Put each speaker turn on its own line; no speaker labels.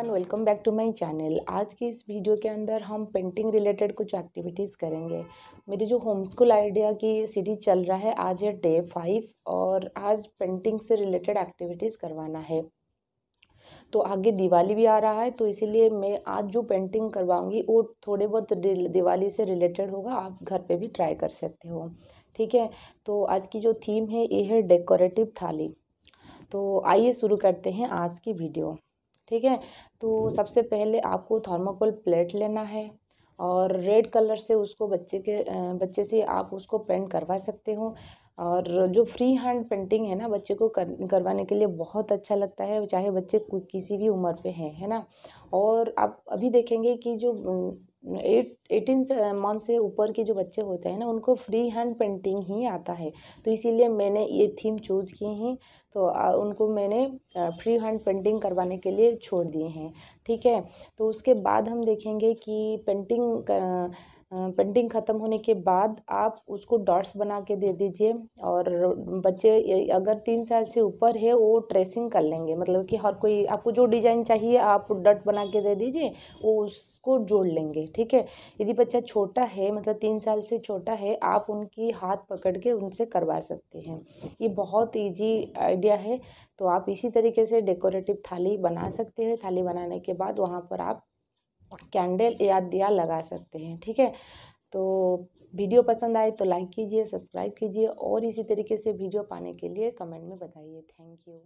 Everyone welcome back to my channel आज की इस वीडियो के अंदर हम पेंटिंग रिलेटेड कुछ एक्टिविटीज़ करेंगे मेरी जो होम स्कूल आइडिया की सीरीज चल रहा है आज है डे फाइव और आज पेंटिंग से रिलेटेड एक्टिविटीज़ करवाना है तो आगे दिवाली भी आ रहा है तो इसीलिए मैं आज जो पेंटिंग करवाऊँगी वो थोड़े बहुत दिवाली से रिलेटेड होगा आप घर पर भी ट्राई कर सकते हो ठीक है तो आज की जो थीम है ये है डेकोरेटिव थाली तो आइए शुरू करते हैं आज की वीडियो ठीक है तो हम्म। सबसे पहले आपको थर्माकोल प्लेट लेना है और रेड कलर से उसको बच्चे के बच्चे से आप उसको पेंट करवा सकते हो और जो फ्री हैंड पेंटिंग है ना बच्चे को कर करवाने के लिए बहुत अच्छा लगता है चाहे बच्चे किसी भी उम्र पे हैं है ना और आप अभी देखेंगे कि जो एट एटीन मंथ से ऊपर के जो बच्चे होते हैं ना उनको फ्री हैंड पेंटिंग ही आता है तो इसीलिए मैंने ये थीम चूज़ किए हैं तो उनको मैंने फ्री हैंड पेंटिंग करवाने के लिए छोड़ दिए हैं ठीक है तो उसके बाद हम देखेंगे कि पेंटिंग पेंटिंग ख़त्म होने के बाद आप उसको डॉट्स बना के दे दीजिए और बच्चे अगर तीन साल से ऊपर है वो ट्रेसिंग कर लेंगे मतलब कि हर कोई आपको जो डिज़ाइन चाहिए आप डॉट बना के दे दीजिए वो उसको जोड़ लेंगे ठीक है यदि बच्चा छोटा है मतलब तीन साल से छोटा है आप उनकी हाथ पकड़ के उनसे करवा सकते हैं ये बहुत ईजी आइडिया है तो आप इसी तरीके से डेकोरेटिव थाली बना सकते हैं थाली बनाने के बाद वहाँ पर आप कैंडल या दिया लगा सकते हैं ठीक है तो वीडियो पसंद आए तो लाइक कीजिए सब्सक्राइब कीजिए और इसी तरीके से वीडियो पाने के लिए कमेंट में बताइए थैंक यू